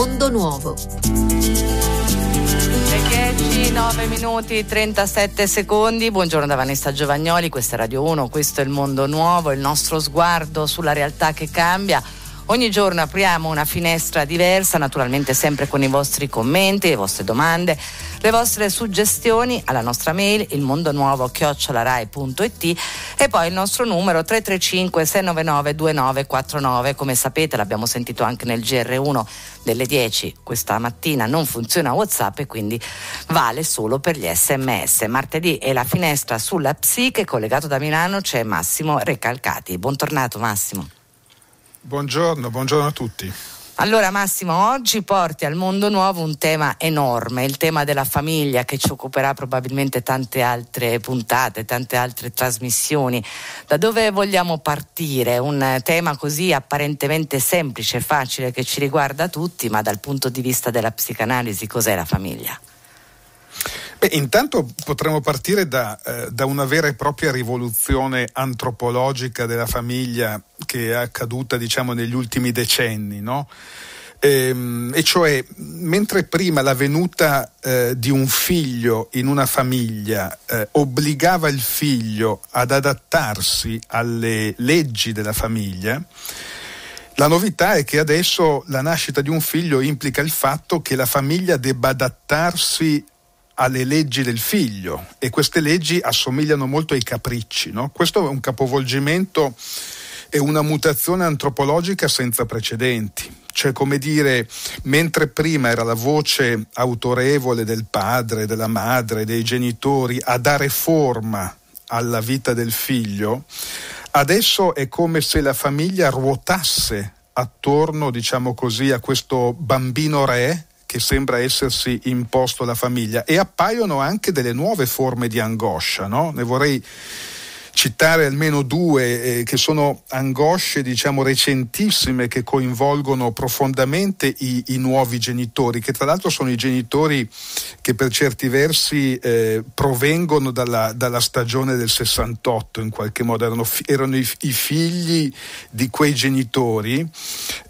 Mondo Nuovo. 10, 9 minuti 37 secondi. Buongiorno da Vanessa Giovagnoli, questa è Radio 1, questo è il mondo nuovo, il nostro sguardo sulla realtà che cambia. Ogni giorno apriamo una finestra diversa, naturalmente sempre con i vostri commenti, le vostre domande, le vostre suggestioni alla nostra mail il mondo chiocciolarai.it e poi il nostro numero 335 699 2949. Come sapete l'abbiamo sentito anche nel GR1 delle 10 questa mattina non funziona WhatsApp e quindi vale solo per gli sms. Martedì è la finestra sulla psiche, collegato da Milano c'è Massimo Recalcati. Buontornato Massimo. Buongiorno, buongiorno a tutti. Allora Massimo, oggi porti al mondo nuovo un tema enorme, il tema della famiglia che ci occuperà probabilmente tante altre puntate, tante altre trasmissioni. Da dove vogliamo partire? Un tema così apparentemente semplice, facile, che ci riguarda tutti, ma dal punto di vista della psicanalisi cos'è la famiglia? Beh, intanto potremmo partire da, eh, da, una vera e propria rivoluzione antropologica della famiglia che è accaduta diciamo, negli ultimi decenni, no? Ehm, e, cioè, mentre prima la venuta eh, di un figlio in una famiglia eh, obbligava il figlio ad adattarsi alle leggi della famiglia, la novità è che adesso la nascita di un figlio implica il fatto che la famiglia debba adattarsi alle leggi del figlio e queste leggi assomigliano molto ai capricci. No? Questo è un capovolgimento e una mutazione antropologica senza precedenti. Cioè, come dire, mentre prima era la voce autorevole del padre, della madre, dei genitori a dare forma alla vita del figlio, adesso è come se la famiglia ruotasse attorno, diciamo così, a questo bambino re che sembra essersi imposto alla famiglia e appaiono anche delle nuove forme di angoscia, no? Ne vorrei citare almeno due eh, che sono angosce diciamo recentissime che coinvolgono profondamente i, i, nuovi genitori che tra l'altro sono i genitori che per certi versi eh, provengono dalla, dalla, stagione del 68 in qualche modo erano, erano i, i, figli di quei genitori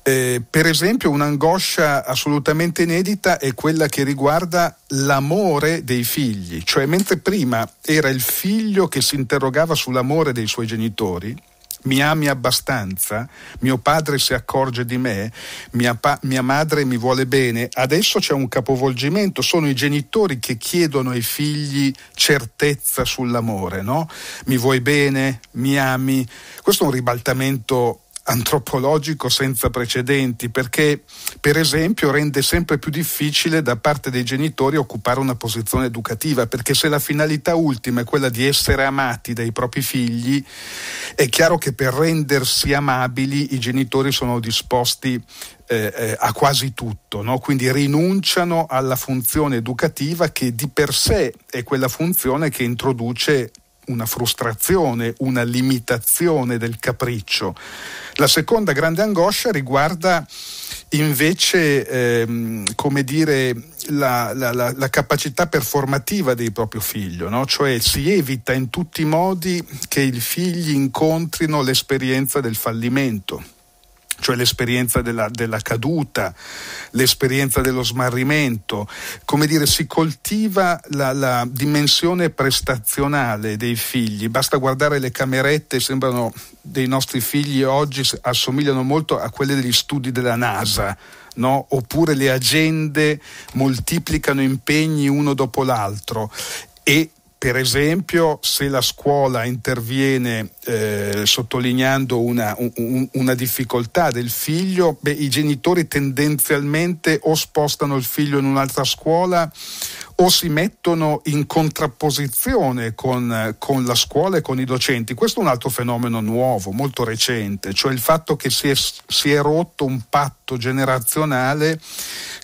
eh, per esempio un'angoscia assolutamente inedita è quella che riguarda l'amore dei figli, cioè mentre prima era il figlio che si interrogava sull'amore dei suoi genitori, mi ami abbastanza, mio padre si accorge di me, mia, pa- mia, madre mi vuole bene, adesso c'è un capovolgimento, sono i genitori che chiedono ai figli certezza sull'amore, no? Mi vuoi bene, mi ami, questo è un ribaltamento antropologico senza precedenti perché per esempio rende sempre più difficile da parte dei genitori occupare una posizione educativa perché se la finalità ultima è quella di essere amati dai propri figli è chiaro che per rendersi amabili i genitori sono disposti eh, eh a quasi tutto, no? quindi rinunciano alla funzione educativa che di per sé è quella funzione che introduce una frustrazione, una limitazione del capriccio. La seconda grande angoscia riguarda invece ehm, come dire, la, la, la, la, capacità performativa del proprio figlio, no? cioè si evita in tutti i modi che i figli incontrino l'esperienza del fallimento cioè l'esperienza della, della caduta, l'esperienza dello smarrimento, come dire si coltiva la, la dimensione prestazionale dei figli, basta guardare le camerette, sembrano dei nostri figli oggi assomigliano molto a quelle degli studi della NASA. No? oppure le agende moltiplicano impegni uno dopo l'altro e per esempio se la scuola interviene eh, sottolineando una, un, una, difficoltà del figlio, beh, i genitori tendenzialmente o spostano il figlio in un'altra scuola o si mettono in contrapposizione con, con la scuola e con i docenti. Questo è un altro fenomeno nuovo, molto recente, cioè il fatto che si è, si è rotto un patto generazionale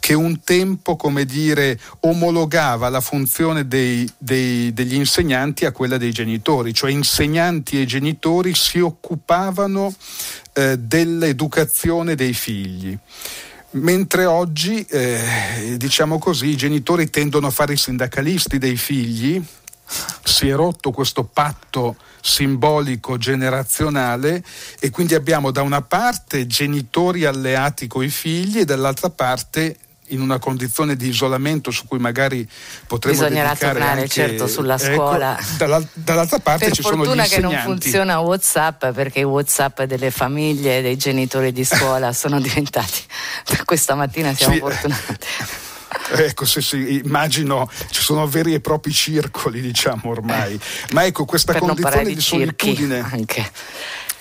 che un tempo, come dire, omologava la funzione dei, dei, degli insegnanti a quella dei genitori, cioè insegnanti e genitori si occupavano eh, dell'educazione dei figli mentre oggi, eh, diciamo così, i genitori tendono a fare i sindacalisti dei figli, si è rotto questo patto simbolico generazionale e quindi abbiamo da una parte genitori alleati coi figli e dall'altra parte in una condizione di isolamento su cui magari potremmo bisognerà tornare anche, certo sulla ecco, scuola ecco, dalla, dall'altra parte ci sono gli insegnanti per fortuna che non funziona Whatsapp perché i Whatsapp delle famiglie dei genitori di scuola sono diventati questa mattina siamo sì. fortunati Ecco, se si immagino ci sono veri e propri circoli, diciamo ormai. Ma ecco, questa per condizione di, di solitudine. Anche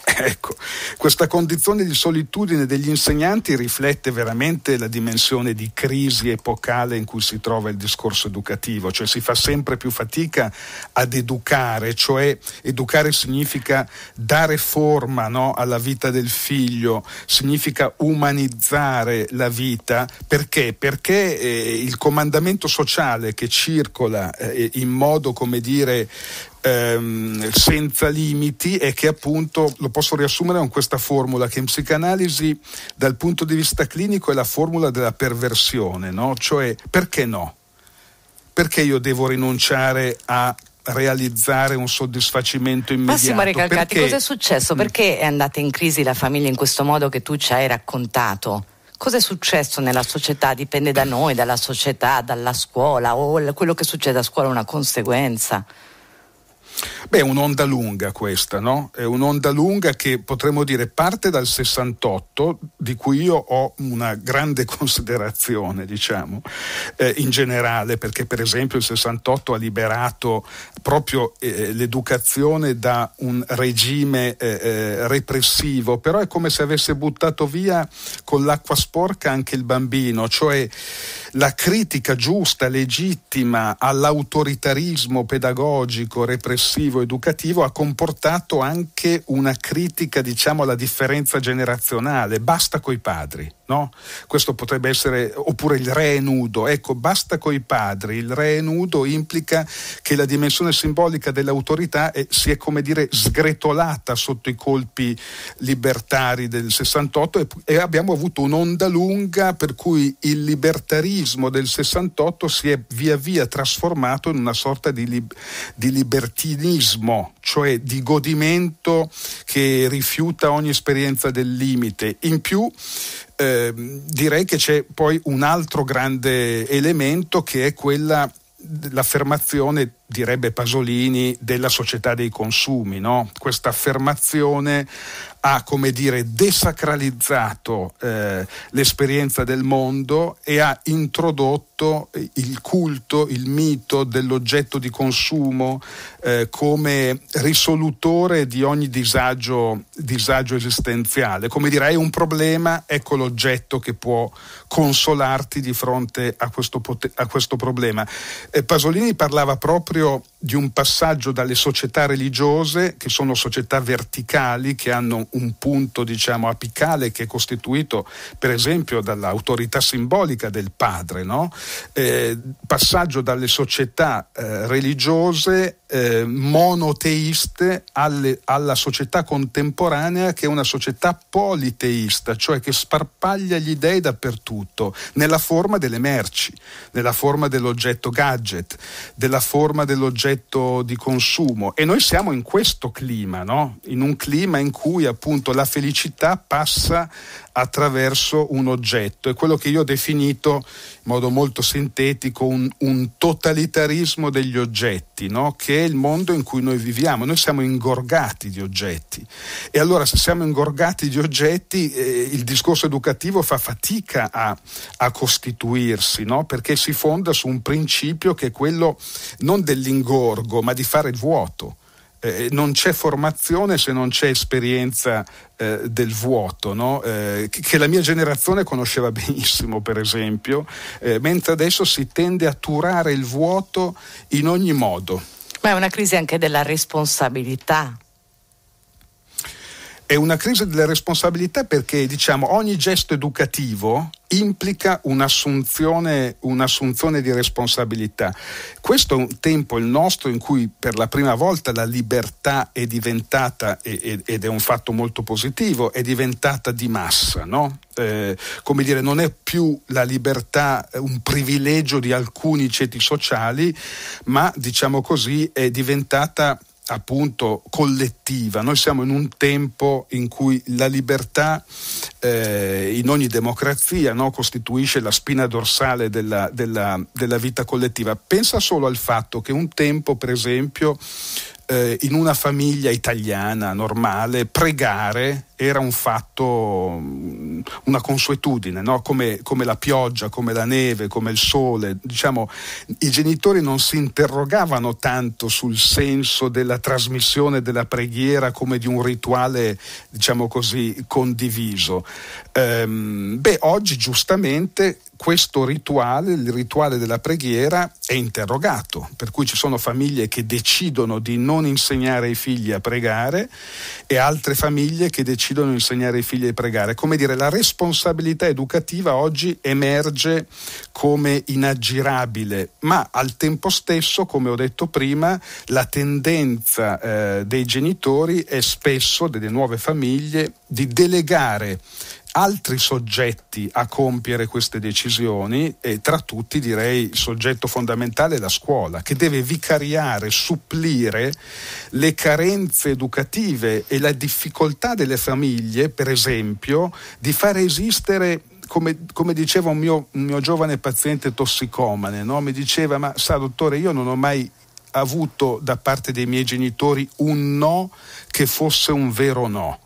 Ecco, questa condizione di solitudine degli insegnanti riflette veramente la dimensione di crisi epocale in cui si trova il discorso educativo, cioè si fa sempre più fatica ad educare, cioè educare significa dare forma no, alla vita del figlio, significa umanizzare la vita, perché? Perché eh, il comandamento sociale che circola eh, in modo, come dire, ehm, senza limiti e che appunto lo posso riassumere con questa formula che in psicanalisi dal punto di vista clinico è la formula della perversione, no? cioè perché no? Perché io devo rinunciare a realizzare un soddisfacimento immediato. Massimo Recalcati, perché... cosa è successo? Mm. Perché è andata in crisi la famiglia in questo modo che tu ci hai raccontato? Cosa è successo nella società? Dipende da noi, dalla società, dalla scuola o quello che succede a scuola è una conseguenza. Beh, è un'onda lunga questa, no? È un'onda lunga che potremmo dire parte dal 68, di cui io ho una grande considerazione, diciamo, eh, in generale, perché per esempio il 68 ha liberato proprio eh, l'educazione da un regime eh, eh, repressivo, però è come se avesse buttato via con l'acqua sporca anche il bambino, cioè la critica giusta, legittima all'autoritarismo pedagogico, repressivo, educativo ha comportato anche una critica, diciamo, alla differenza generazionale. Basta coi padri. No? Questo potrebbe essere, oppure il re è nudo, ecco, basta coi padri, il re è nudo implica che la dimensione simbolica dell'autorità è, si è come dire sgretolata sotto i colpi libertari del 68 e, e abbiamo avuto un'onda lunga per cui il libertarismo liberismo del 68 si è via via trasformato in una sorta di, li- di libertinismo, cioè di godimento che rifiuta ogni esperienza del limite. In più eh, direi che c'è poi un altro grande elemento che è quella l'affermazione direbbe Pasolini, della società dei consumi. No? Questa affermazione ha, come dire, desacralizzato eh, l'esperienza del mondo e ha introdotto eh, il culto, il mito dell'oggetto di consumo eh, come risolutore di ogni disagio, disagio esistenziale. Come dire, hai un problema, ecco l'oggetto che può consolarti di fronte a questo, a questo problema. Eh, Pasolini parlava proprio Yo... di un passaggio dalle società religiose, che sono società verticali, che hanno un punto diciamo, apicale che è costituito per esempio dall'autorità simbolica del padre, no? eh, passaggio dalle società eh, religiose eh, monoteiste alle, alla società contemporanea che è una società politeista, cioè che sparpaglia gli dei dappertutto, nella forma delle merci, nella forma dell'oggetto gadget, della forma dell'oggetto aspetto di consumo e noi siamo in questo clima, no? in un clima in cui appunto la felicità passa attraverso un oggetto. È quello che io ho definito in modo molto sintetico un, un totalitarismo degli oggetti, no? che è il mondo in cui noi viviamo. Noi siamo ingorgati di oggetti. E allora se siamo ingorgati di oggetti, eh, il discorso educativo fa fatica a, a costituirsi, no? perché si fonda su un principio che è quello non dell'ingorgo, ma di fare il vuoto. Eh, eh, non c'è formazione se non c'è esperienza eh, del vuoto, no? eh, che la mia generazione conosceva benissimo, per esempio, eh, mentre adesso si tende a turare il vuoto in ogni modo. Ma è una crisi anche della responsabilità è una crisi delle responsabilità perché diciamo, ogni gesto educativo implica un'assunzione, un'assunzione, di responsabilità. Questo è un tempo, il nostro, in cui per la prima volta la libertà è diventata, ed è un fatto molto positivo, è diventata di massa. No? Eh, come dire, non è più la libertà un privilegio di alcuni ceti sociali, ma diciamo così è diventata appunto collettiva. Noi siamo in un tempo in cui la libertà eh, in ogni democrazia no, costituisce la spina dorsale della, della, della, vita collettiva. Pensa solo al fatto che un tempo, per esempio, eh, in una famiglia italiana normale, pregare era un fatto una consuetudine, no? come, come, la pioggia, come la neve, come il sole. Diciamo, I genitori non si interrogavano tanto sul senso della trasmissione della preghiera come di un rituale, diciamo così, condiviso. Ehm, beh, oggi giustamente questo rituale, il rituale della preghiera, è interrogato, per cui ci sono famiglie che decidono di non insegnare ai figli a pregare e altre famiglie che decidono di insegnare ai figli a pregare. Come dire, la responsabilità educativa oggi emerge come inaggirabile, ma al tempo stesso, come ho detto prima, la tendenza eh, dei genitori è spesso, delle nuove famiglie, di delegare altri soggetti a compiere queste decisioni e tra tutti direi il soggetto fondamentale è la scuola che deve vicariare, supplire le carenze educative e la difficoltà delle famiglie, per esempio, di far esistere come, come, diceva un mio, un mio, giovane paziente tossicomane, no? mi diceva, ma sa dottore, io non ho mai avuto da parte dei miei genitori un no che fosse un vero no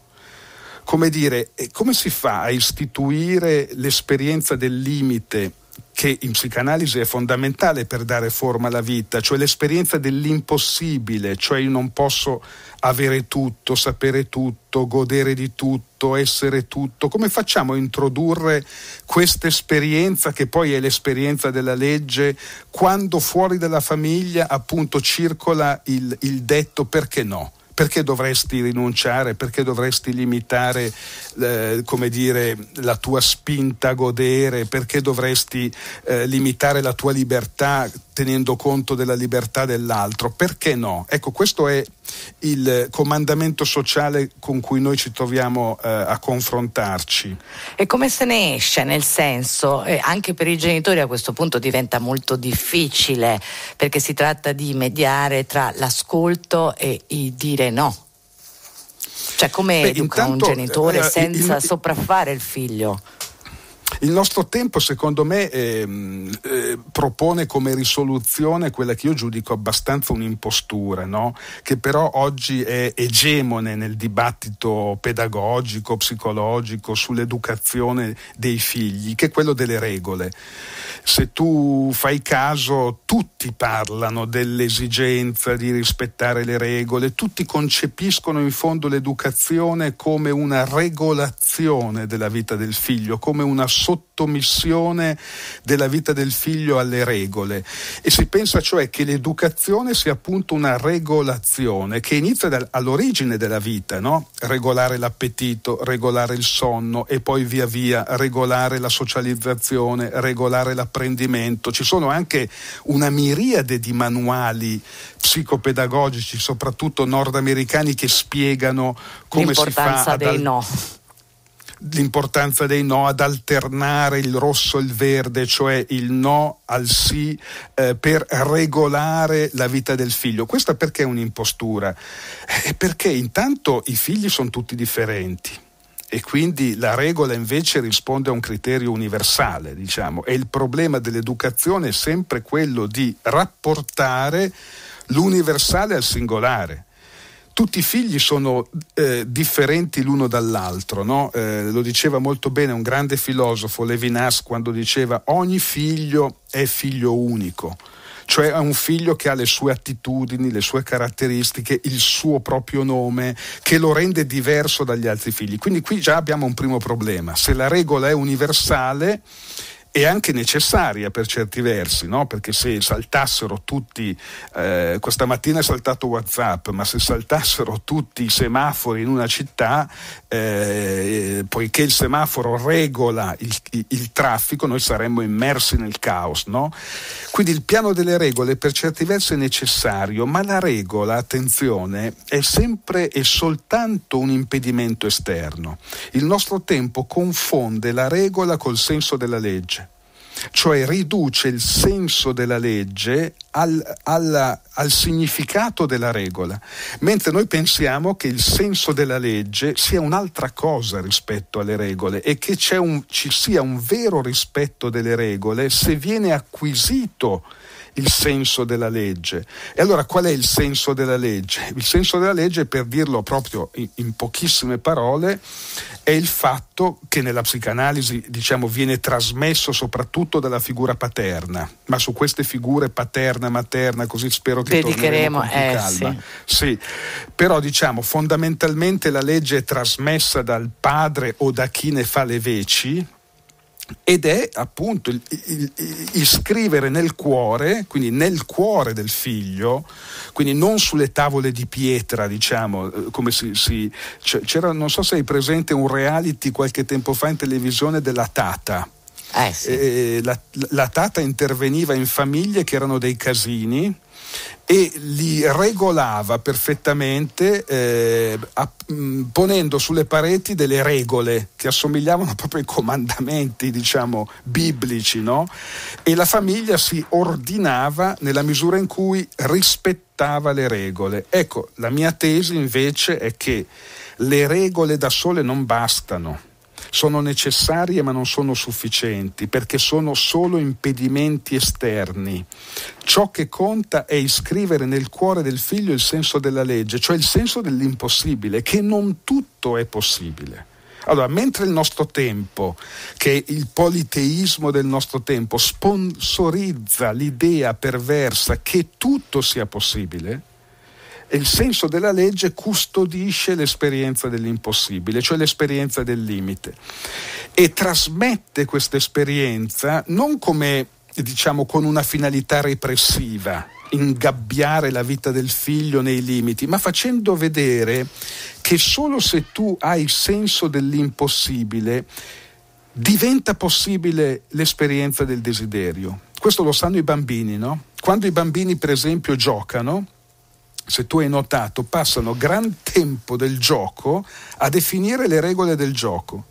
come dire, eh, come si fa a istituire l'esperienza del limite che in psicanalisi è fondamentale per dare forma alla vita, cioè l'esperienza dell'impossibile, cioè io non posso avere tutto, sapere tutto, godere di tutto, essere tutto. Come facciamo a introdurre questa esperienza che poi è l'esperienza della legge quando fuori dalla famiglia appunto circola il, il detto perché no? perché dovresti rinunciare, perché dovresti limitare eh, dire, la tua spinta a godere, perché dovresti eh, limitare la tua libertà tenendo conto della libertà dell'altro, perché no? Ecco, questo è il comandamento sociale con cui noi ci troviamo eh, a confrontarci. E come se ne esce? Nel senso, eh, anche per i genitori a questo punto diventa molto difficile perché si tratta di mediare tra l'ascolto e il dire no. Cioè come Beh, educa intanto, un genitore eh, eh senza il, sopraffare il figlio? Il nostro tempo, secondo me, ehm, eh, propone come risoluzione quella che io giudico abbastanza un'impostura, no? che però oggi è egemone nel dibattito pedagogico, psicologico, sull'educazione dei figli, che è quello delle regole. Se tu fai caso, tutti parlano dell'esigenza di rispettare le regole, tutti concepiscono in fondo l'educazione come una regolazione della vita del figlio, come una sottomissione della vita del figlio alle regole e si pensa cioè che l'educazione sia appunto una regolazione che inizia dal, all'origine della vita, no? regolare l'appetito, regolare il sonno e poi via via regolare la socializzazione, regolare l'apprendimento. Ci sono anche una miriade di manuali psicopedagogici, soprattutto nordamericani, che spiegano come si fa ad, Dei no l'importanza dei no ad alternare il rosso e il verde, cioè il no al sì eh, per regolare la vita del figlio. Questa perché è un'impostura? È eh, perché intanto i figli sono tutti differenti e quindi la regola invece risponde a un criterio universale, diciamo, e il problema dell'educazione è sempre quello di rapportare l'universale al singolare tutti i figli sono eh, differenti l'uno dall'altro, no? eh, lo diceva molto bene un grande filosofo Levinas quando diceva ogni figlio è figlio unico, cioè è un figlio che ha le sue attitudini, le sue caratteristiche, il suo proprio nome, che lo rende diverso dagli altri figli. Quindi qui già abbiamo un primo problema, se la regola è universale e anche necessaria per certi versi, no? perché se saltassero tutti, eh, questa mattina è saltato Whatsapp, ma se saltassero tutti i semafori in una città, eh, poiché il semaforo regola il, il, il, traffico, noi saremmo immersi nel caos. No? Quindi il piano delle regole per certi versi è necessario, ma la regola, attenzione, è sempre e soltanto un impedimento esterno. Il nostro tempo confonde la regola col senso della legge cioè riduce il senso della legge al, alla, al, significato della regola, mentre noi pensiamo che il senso della legge sia un'altra cosa rispetto alle regole e che un, ci sia un vero rispetto delle regole se viene acquisito il senso della legge. E allora qual è il senso della legge? Il senso della legge, per dirlo proprio in, in pochissime parole, è il fatto che nella psicanalisi diciamo, viene trasmesso soprattutto dalla figura paterna, ma su queste figure paterna, materna, così spero che dedicheremo eh, calma. Sì. sì. Però diciamo fondamentalmente la legge è trasmessa dal padre o da chi ne fa le veci ed è appunto il, il, il, scrivere nel cuore, quindi nel cuore del figlio, quindi non sulle tavole di pietra, diciamo, eh, come si, si c'era, non so se hai presente un reality qualche tempo fa in televisione della Tata. Eh, sì. eh, la, la Tata interveniva in famiglie che erano dei casini e li regolava perfettamente eh, mm, ponendo sulle pareti delle regole che assomigliavano proprio ai comandamenti, diciamo, biblici, no? E la famiglia si ordinava nella misura in cui rispettava le regole. Ecco, la mia tesi invece è che le regole da sole non bastano sono necessarie ma non sono sufficienti perché sono solo impedimenti esterni. Ciò che conta è iscrivere nel cuore del figlio il senso della legge, cioè il senso dell'impossibile, che non tutto è possibile. Allora, mentre il nostro tempo, che è il politeismo del nostro tempo, sponsorizza l'idea perversa che tutto sia possibile, e il senso della legge custodisce l'esperienza dell'impossibile, cioè l'esperienza del limite, e trasmette questa esperienza non come, diciamo, con una finalità repressiva, ingabbiare la vita del figlio nei limiti, ma facendo vedere che solo se tu hai il senso dell'impossibile diventa possibile l'esperienza del desiderio. Questo lo sanno i bambini, no? Quando i bambini, per esempio, giocano, se tu hai notato, passano gran tempo del gioco a definire le regole del gioco,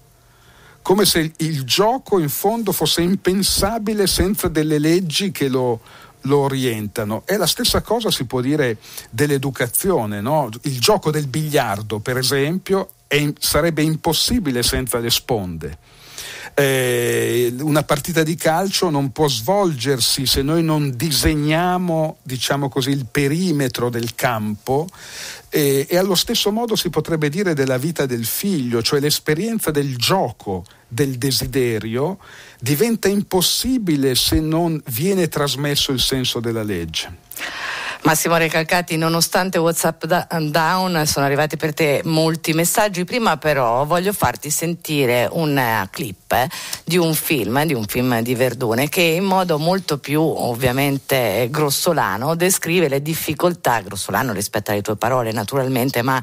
come se il gioco in fondo fosse impensabile senza delle leggi che lo, lo orientano. E la stessa cosa si può dire dell'educazione, no? il gioco del biliardo per esempio è, sarebbe impossibile senza le sponde eh, una partita di calcio non può svolgersi se noi non disegniamo diciamo così, il perimetro del campo eh, e allo stesso modo si potrebbe dire della vita del figlio, cioè l'esperienza del gioco, del desiderio, diventa impossibile se non viene trasmesso il senso della legge. Massimo Recalcati, nonostante WhatsApp down sono arrivati per te molti messaggi, prima però voglio farti sentire una eh, clip di un film, di un film di Verdone che in modo molto più ovviamente grossolano descrive le difficoltà, grossolano rispetto alle tue parole naturalmente, ma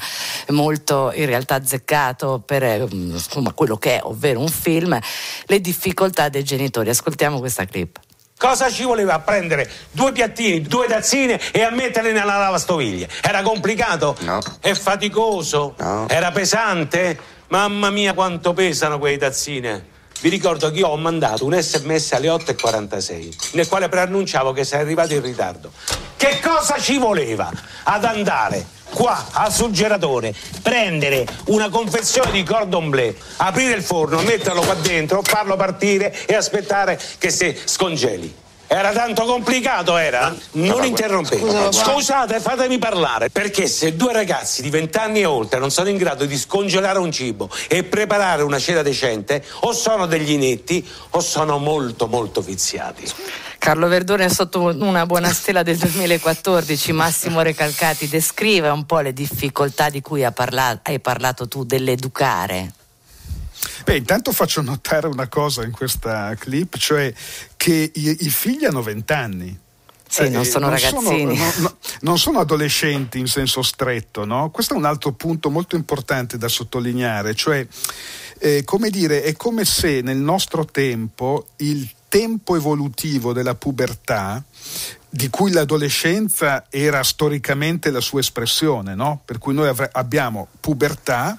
molto in realtà azzeccato per eh, insomma, quello che è, ovvero un film, le difficoltà dei genitori. Ascoltiamo questa clip. Cosa ci voleva? Prendere due piattini, due tazzine e a metterle nella lavastoviglie. Era complicato? No. È faticoso? No. Era pesante? Mamma mia quanto pesano quei tazzine. Vi ricordo che io ho mandato un sms alle 8.46 nel quale preannunciavo che sei arrivato in ritardo. Che cosa ci voleva ad andare qua a suggeratore prendere una confezione di cordon bleu, aprire il forno, metterlo qua dentro, farlo partire e aspettare che si scongeli. Era tanto complicato, era. Ah, non ah, interrompete. Scusate, fatemi parlare. Perché se due ragazzi di vent'anni e oltre non sono in grado di scongelare un cibo e preparare una cena decente, o sono degli inetti o sono molto, molto viziati. Carlo Verdone sotto una buona stella del 2014, Massimo Recalcati descrive un po' le difficoltà di cui hai parlato tu dell'educare. Beh, intanto faccio notare una cosa in questa clip, cioè che i, i figli hanno 20 anni. Sì, eh, non sono non ragazzini. Sono, no, no, non sono adolescenti in senso stretto, no? Questo è un altro punto molto importante da sottolineare, cioè, eh, come dire, è come se nel nostro tempo il tempo evolutivo della pubertà di cui l'adolescenza era storicamente la sua espressione, no? per cui noi avre- abbiamo pubertà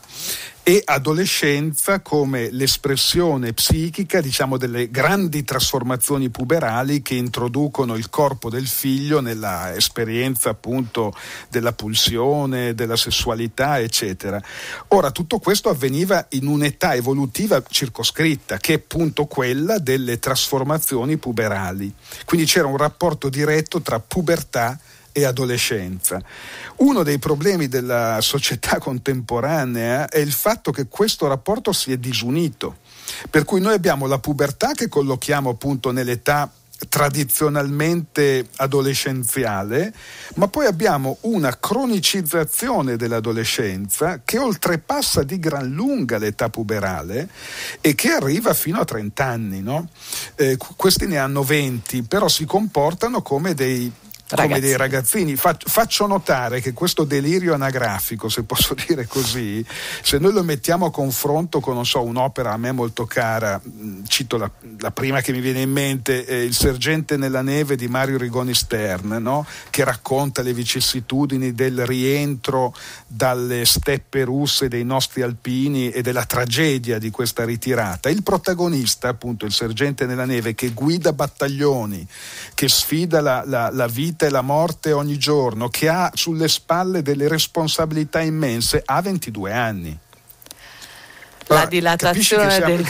e adolescenza come l'espressione psichica diciamo, delle grandi trasformazioni puberali che introducono il corpo del figlio nella esperienza appunto della pulsione, della sessualità, eccetera. Ora tutto questo avveniva in un'età evolutiva circoscritta che è appunto quella delle trasformazioni puberali. Quindi c'era un rapporto diretto tra pubertà e e adolescenza. Uno dei problemi della società contemporanea è il fatto che questo rapporto si è disunito, per cui noi abbiamo la pubertà che collochiamo appunto nell'età tradizionalmente adolescenziale, ma poi abbiamo una cronicizzazione dell'adolescenza che oltrepassa di gran lunga l'età puberale e che arriva fino a 30 anni. No? Eh, questi ne hanno 20, però si comportano come dei Ragazzi. come dei ragazzini. faccio notare che questo delirio anagrafico, se posso dire così, se noi lo mettiamo a confronto con, non so, un'opera a me molto cara, mm, cito la, la prima che mi viene in mente, eh, Il sergente nella neve di Mario Rigoni Stern, no? che racconta le vicissitudini del rientro dalle steppe russe dei nostri alpini e della tragedia di questa ritirata. Il protagonista, appunto, il sergente nella neve, che guida battaglioni, che sfida la, la, la vita vita e la morte ogni giorno, che ha sulle spalle delle responsabilità immense, ha 22 anni. La ah, dilatazione siamo, del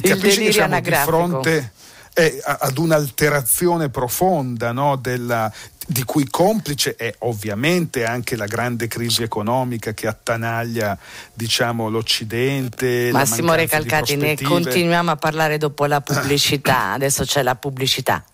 capisci che siamo di fronte eh, ad un'alterazione profonda no, della, di cui complice è ovviamente anche la grande crisi economica che attanaglia diciamo, l'Occidente. Massimo Recalcati, ne continuiamo a parlare dopo la pubblicità, adesso c'è la pubblicità.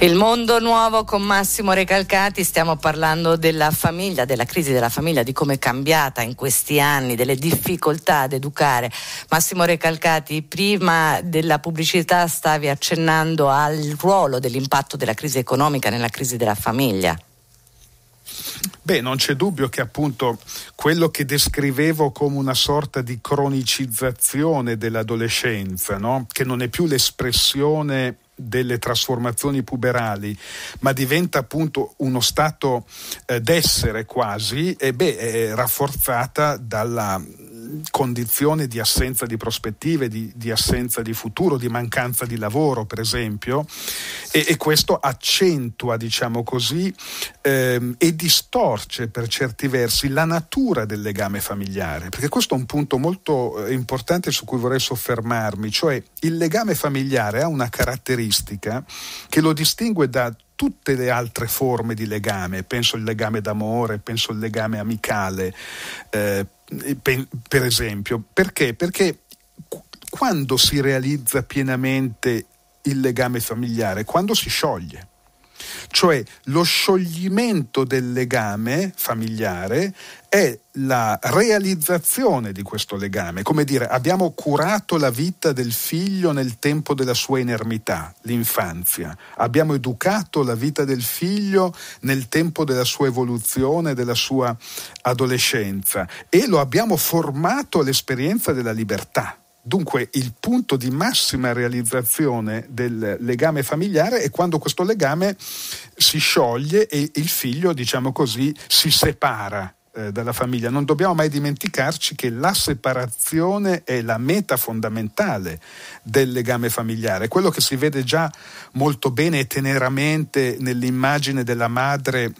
Il mondo nuovo con Massimo Recalcati, stiamo parlando della famiglia, della crisi della famiglia, di come è cambiata in questi anni, delle difficoltà ad educare. Massimo Recalcati, prima della pubblicità stavi accennando al ruolo dell'impatto della crisi economica nella crisi della famiglia. Beh, non c'è dubbio che appunto quello che descrivevo come una sorta di cronicizzazione dell'adolescenza, no? che non è più l'espressione delle trasformazioni puberali, ma diventa appunto uno stato eh, d'essere quasi, e beh, è rafforzata dalla condizione di assenza di prospettive, di, di, assenza di futuro, di mancanza di lavoro, per esempio, e, e questo accentua, diciamo così, ehm, e distorce per certi versi la natura del legame familiare, perché questo è un punto molto eh, importante su cui vorrei soffermarmi, cioè il legame familiare ha una caratteristica che lo distingue da tutte le altre forme di legame, penso al legame d'amore, penso al legame amicale, eh, per esempio. Perché? Perché quando si realizza pienamente il legame familiare? Quando si scioglie cioè lo scioglimento del legame familiare è la realizzazione di questo legame, come dire abbiamo curato la vita del figlio nel tempo della sua inermità, l'infanzia, abbiamo educato la vita del figlio nel tempo della sua evoluzione, della sua adolescenza e lo abbiamo formato all'esperienza della libertà Dunque il punto di massima realizzazione del legame familiare è quando questo legame si scioglie e il figlio, diciamo così, si separa eh, dalla famiglia. Non dobbiamo mai dimenticarci che la separazione è la meta fondamentale del legame familiare, quello che si vede già molto bene e teneramente nell'immagine della madre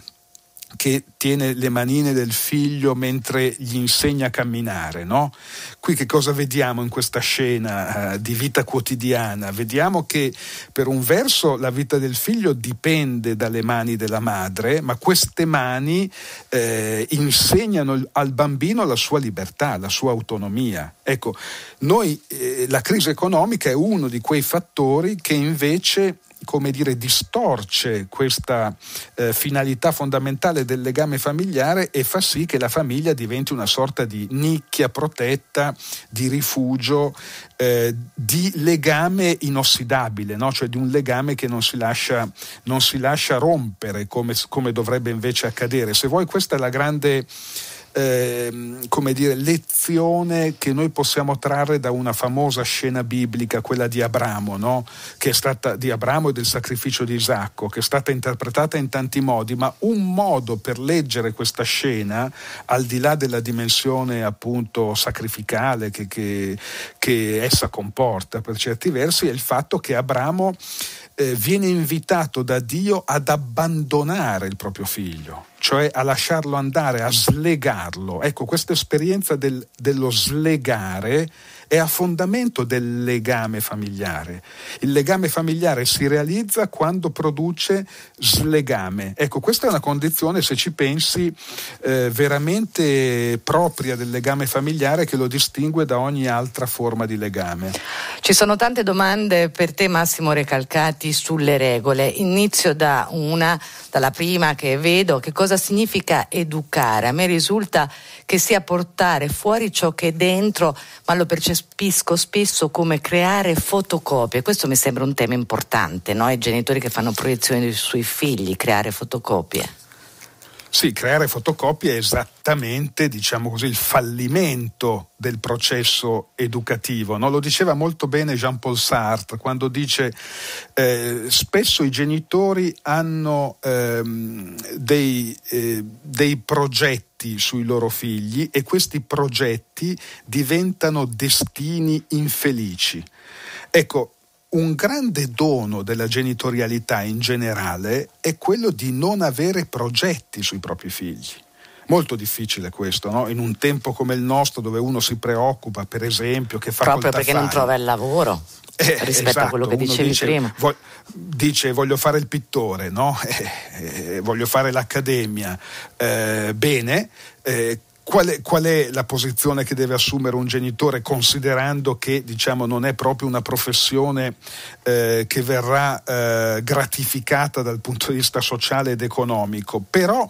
che tiene le manine del figlio mentre gli insegna a camminare, no? Qui che cosa vediamo in questa scena uh, di vita quotidiana? Vediamo che per un verso la vita del figlio dipende dalle mani della madre, ma queste mani eh, insegnano al bambino la sua libertà, la sua autonomia. Ecco, noi, eh, la crisi economica è uno di quei fattori che invece come dire, distorce questa eh, finalità fondamentale del legame familiare e fa sì che la famiglia diventi una sorta di nicchia protetta, di rifugio, eh, di legame inossidabile, no? cioè di un legame che non si lascia, non si lascia rompere come, come dovrebbe invece accadere. Se vuoi questa è la grande eh, come dire, lezione che noi possiamo trarre da una famosa scena biblica, quella di Abramo, no? che è stata di Abramo e del sacrificio di Isacco, che è stata interpretata in tanti modi, ma un modo per leggere questa scena, al di là della dimensione appunto sacrificale che, che, che essa comporta per certi versi, è il fatto che Abramo eh, viene invitato da Dio ad abbandonare il proprio figlio cioè a lasciarlo andare, a mm. slegarlo. Ecco, questa esperienza del, dello slegare è a fondamento del legame familiare. Il legame familiare si realizza quando produce slegame. Ecco, questa è una condizione, se ci pensi, eh, veramente propria del legame familiare che lo distingue da ogni altra forma di legame. Ci sono tante domande per te Massimo Recalcati sulle regole. Inizio da una, dalla prima che vedo, che cosa cosa significa educare. A me risulta che sia portare fuori ciò che è dentro, ma lo percepisco spesso come creare fotocopie. Questo mi sembra un tema importante, no? i genitori che fanno proiezioni sui figli, creare fotocopie. Sì, creare fotocopie è esattamente, diciamo così, il fallimento del processo educativo. No? Lo diceva molto bene Jean-Paul Sartre quando dice eh, spesso i genitori hanno ehm, dei, eh, dei progetti sui loro figli e questi progetti diventano destini infelici. Ecco, un grande dono della genitorialità in generale è quello di non avere progetti sui propri figli. Molto difficile questo, no? in un tempo come il nostro dove uno si preoccupa, per esempio, che fa... Proprio perché fare. non trova il lavoro. Eh, rispetto esatto, a quello che dicevi dice, prima. Vo- dice voglio fare il pittore, no? eh, eh, voglio fare l'accademia. Eh, bene, eh, Qual è, qual è, la posizione che deve assumere un genitore considerando che diciamo, non è proprio una professione eh, che verrà eh, gratificata dal punto di vista sociale ed economico? Però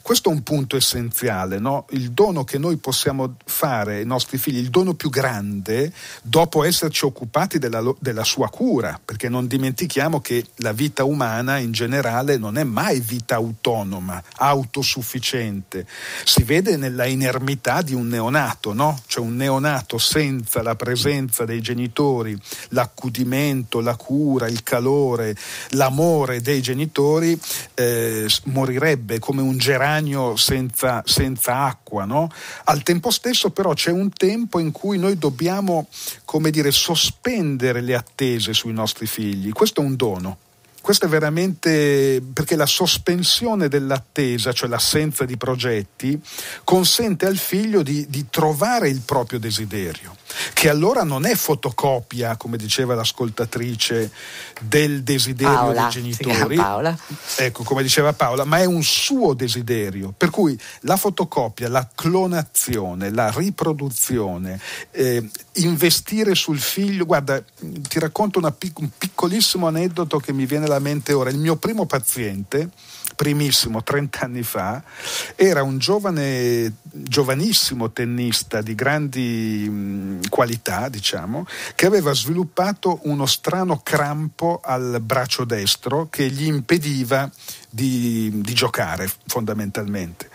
questo è un punto essenziale, no? il dono che noi possiamo fare ai nostri figli, il dono più grande dopo esserci occupati della, della sua cura, perché non dimentichiamo che la vita umana in generale non è mai vita autonoma, autosufficiente, si vede nella inermità di un neonato, no? cioè un neonato senza la presenza dei genitori, l'accudimento, la cura, il calore, l'amore dei genitori eh, morirebbe come un geranio senza, senza acqua. No? Al tempo stesso però c'è un tempo in cui noi dobbiamo, come dire, sospendere le attese sui nostri figli. Questo è un dono questo è veramente perché la sospensione dell'attesa, cioè l'assenza di progetti, consente al figlio di, di trovare il proprio desiderio che allora non è fotocopia, come diceva l'ascoltatrice, del desiderio Paola, dei genitori. Paola. Ecco, come diceva Paola, ma è un suo desiderio. Per cui la fotocopia, la clonazione, la riproduzione, eh, investire sul figlio. Guarda, ti racconto pic- un piccolissimo aneddoto che mi viene alla mente ora. Il mio primo paziente primissimo, 30 anni fa, era un giovane, giovanissimo tennista di grandi mh, qualità, diciamo, che aveva sviluppato uno strano crampo al braccio destro che gli impediva di, di, giocare fondamentalmente.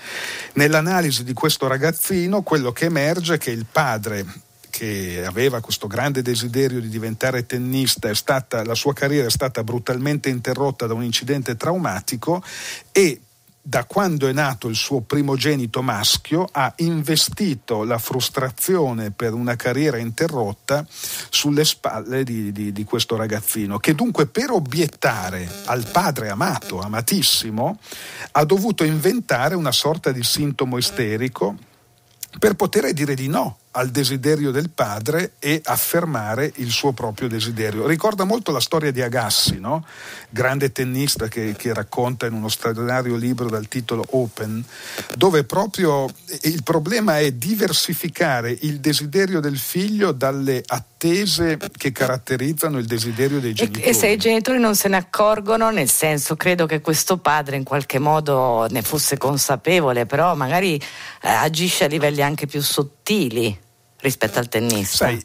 Nell'analisi di questo ragazzino quello che emerge è che il padre che aveva questo grande desiderio di diventare tennista, stata, la sua carriera è stata brutalmente interrotta da un incidente traumatico e da quando è nato il suo primogenito maschio, ha investito la frustrazione per una carriera interrotta sulle spalle di, di, di, questo ragazzino, che dunque per obiettare al padre amato, amatissimo, ha dovuto inventare una sorta di sintomo isterico per poter dire di no al desiderio del padre e affermare il suo proprio desiderio. Ricorda molto la storia di Agassi, no? grande tennista che, che, racconta in uno straordinario libro dal titolo Open, dove proprio il problema è diversificare il desiderio del figlio dalle attese che caratterizzano il desiderio dei genitori. E, e se i genitori non se ne accorgono, nel senso credo che questo padre in qualche modo ne fosse consapevole, però magari eh, agisce a livelli anche più sottili rispetto al tennista. Sai,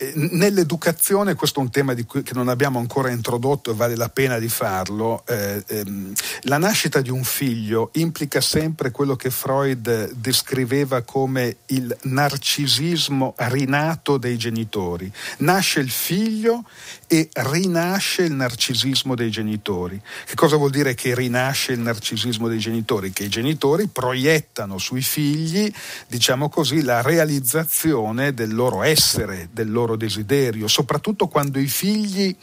eh, nell'educazione, questo è un tema cui, che non abbiamo ancora introdotto e vale la pena di farlo, eh, ehm, la nascita di un figlio implica sempre quello che Freud descriveva come il narcisismo rinato dei genitori. Nasce il figlio e rinasce il narcisismo dei genitori. Che cosa vuol dire che rinasce il narcisismo dei genitori? Che i genitori proiettano sui figli, diciamo così, la realizzazione del loro essere, del loro loro desiderio, soprattutto quando i figli,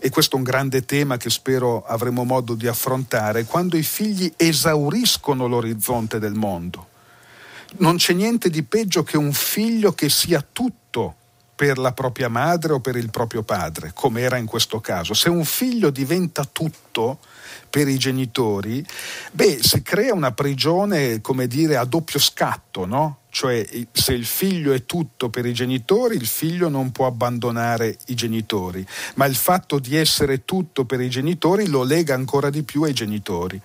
e questo è un grande tema che spero avremo modo di affrontare, quando i figli esauriscono l'orizzonte del mondo. Non c'è niente di peggio che un figlio che sia tutto per la propria madre o per il proprio padre, come era in questo caso. Se un figlio diventa tutto, per i genitori, beh, si crea una prigione, come dire, a doppio scatto, no? Cioè, se il figlio è tutto per i genitori, il figlio non può abbandonare i genitori, ma il fatto di essere tutto per i genitori lo lega ancora di più ai genitori.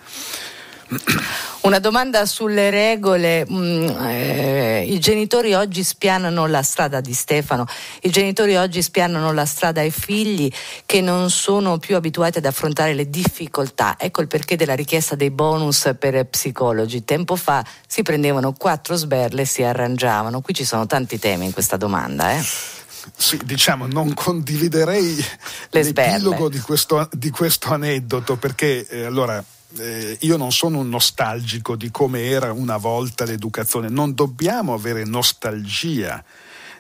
Una domanda sulle regole. Mm, eh, I genitori oggi spianano la strada di Stefano, i genitori oggi spianano la strada ai figli che non sono più abituati ad affrontare le difficoltà. Ecco il perché della richiesta dei bonus per psicologi. Tempo fa si prendevano quattro sberle e si arrangiavano. Qui ci sono tanti temi in questa domanda. Eh? Sì, diciamo, non condividerei l'epilogo di questo, di questo aneddoto perché eh, allora eh, io non sono un nostalgico di come era una volta l'educazione, non dobbiamo avere nostalgia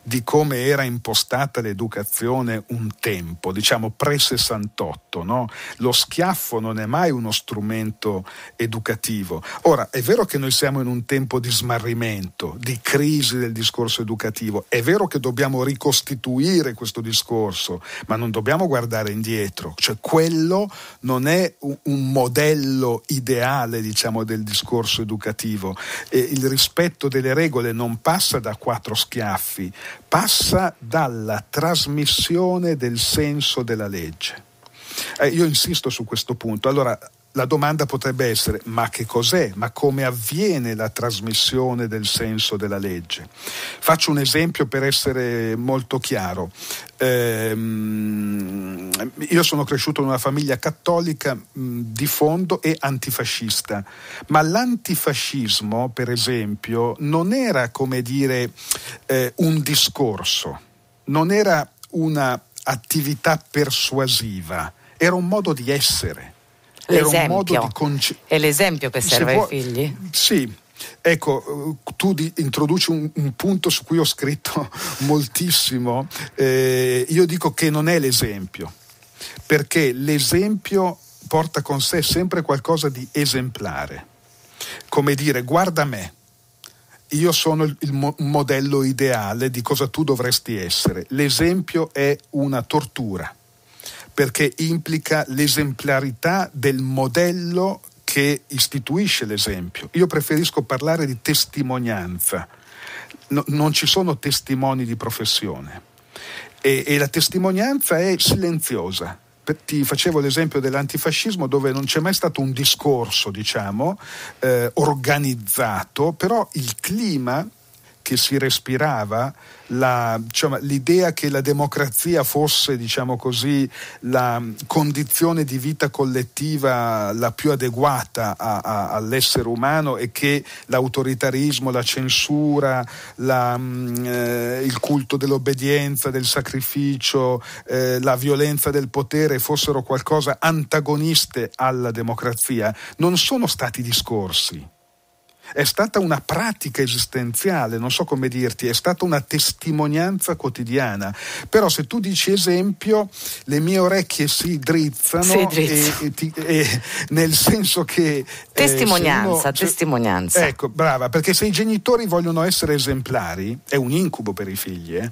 di come era impostata l'educazione un tempo, diciamo pre-68. No? Lo schiaffo non è mai uno strumento educativo. Ora, è vero che noi siamo in un tempo di smarrimento, di crisi del discorso educativo, è vero che dobbiamo ricostituire questo discorso, ma non dobbiamo guardare indietro, cioè quello non è un modello ideale diciamo, del discorso educativo. E il rispetto delle regole non passa da quattro schiaffi, passa dalla trasmissione del senso della legge. Eh, io insisto su questo punto. Allora, la domanda potrebbe essere ma che cos'è, ma come avviene la trasmissione del senso della legge? Faccio un esempio per essere molto chiaro. Ehm, io sono cresciuto in una famiglia cattolica di fondo e antifascista, ma l'antifascismo, per esempio, non era come dire eh, un discorso, non era un'attività persuasiva, era un modo di essere l'esempio. Conce- è l'esempio che serve può, ai figli? Sì, Ecco, tu introduci un, un, punto su cui ho scritto moltissimo. Eh, io dico che non è l'esempio, perché l'esempio porta con sé sempre qualcosa di esemplare. Come dire, guarda me, io sono il, il mo- modello ideale di cosa tu dovresti essere. L'esempio è una tortura perché implica l'esemplarità del modello che istituisce l'esempio. Io preferisco parlare di testimonianza. No, non ci sono testimoni di professione e, e la testimonianza è silenziosa, ti facevo l'esempio dell'antifascismo dove non c'è mai stato un discorso, diciamo, eh, organizzato, però il clima che si respirava la, diciamo, l'idea che la democrazia fosse diciamo così, la condizione di vita collettiva la più adeguata a, a, all'essere umano e che l'autoritarismo, la censura, la, mm, eh, il culto dell'obbedienza, del sacrificio, eh, la violenza del potere fossero qualcosa antagoniste alla democrazia, non sono stati discorsi è stata una pratica esistenziale, non so come dirti, è stata una testimonianza quotidiana. Però se tu dici esempio, le mie orecchie si drizzano, si drizzano. E, e ti, e, nel senso che... Eh, testimonianza, eh, uno, testimonianza. Ecco, brava, perché se i genitori vogliono essere esemplari, è un incubo per i figli. Eh?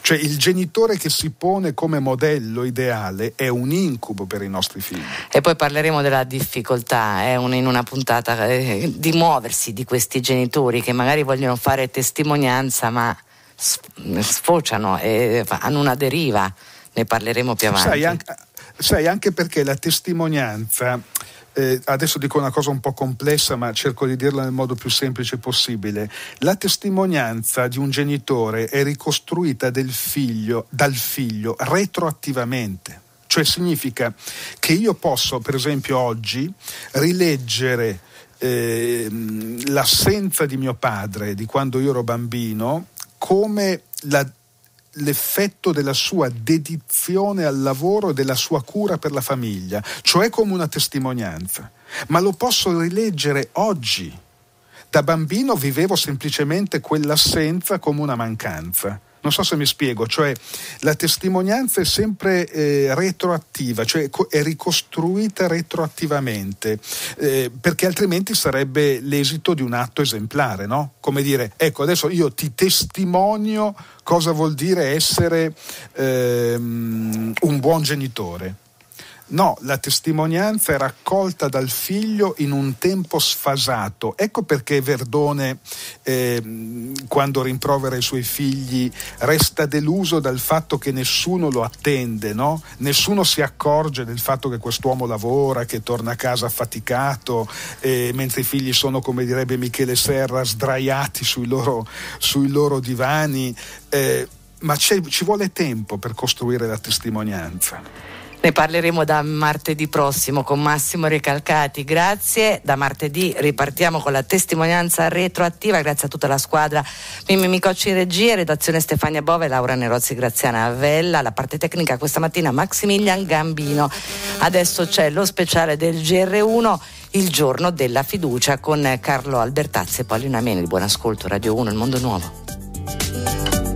Cioè il genitore che si pone come modello ideale è un incubo per i nostri figli. E poi parleremo della difficoltà eh, in una puntata eh, di muoversi di questi genitori che magari vogliono fare testimonianza ma sfociano e hanno una deriva. Ne parleremo più avanti. Sai, anche, sai, anche perché la testimonianza eh, adesso dico una cosa un po' complessa, ma cerco di dirla nel modo più semplice possibile. La testimonianza di un genitore è ricostruita figlio, dal figlio retroattivamente. Cioè significa che io posso, per esempio, oggi rileggere eh, l'assenza di mio padre di quando io ero bambino come la l'effetto della sua dedizione al lavoro e della sua cura per la famiglia, cioè come una testimonianza. Ma lo posso rileggere oggi. Da bambino vivevo semplicemente quell'assenza come una mancanza. Non so se mi spiego, cioè la testimonianza è sempre eh, retroattiva, cioè è ricostruita retroattivamente, eh, perché altrimenti sarebbe l'esito di un atto esemplare, no? Come dire, ecco, adesso io ti testimonio cosa vuol dire essere ehm, un buon genitore No, la testimonianza è raccolta dal figlio in un tempo sfasato. Ecco perché Verdone, eh, quando rimprovera i suoi figli, resta deluso dal fatto che nessuno lo attende, no? nessuno si accorge del fatto che quest'uomo lavora, che torna a casa affaticato, eh, mentre i figli sono, come direbbe Michele Serra, sdraiati sui loro, sui loro divani. Eh, ma ci vuole tempo per costruire la testimonianza. Ne parleremo da martedì prossimo con Massimo Ricalcati. Grazie. Da martedì ripartiamo con la testimonianza retroattiva. Grazie a tutta la squadra. Mimmi Micocci in regia, redazione Stefania Bove, Laura Nerozzi Graziana Avella. La parte tecnica questa mattina Maximilian Gambino. Adesso c'è lo speciale del GR1 il giorno della fiducia con Carlo Albertazzi e Paolina Meni. Buon ascolto, Radio 1, Il Mondo Nuovo.